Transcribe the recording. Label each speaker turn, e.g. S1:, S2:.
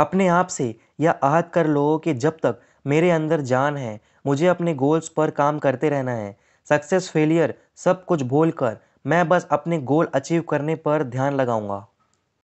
S1: अपने आप से या आहत कर लो कि जब तक मेरे अंदर जान है मुझे अपने गोल्स पर काम करते रहना है सक्सेस फेलियर सब कुछ भूल कर मैं बस अपने गोल अचीव करने पर ध्यान लगाऊंगा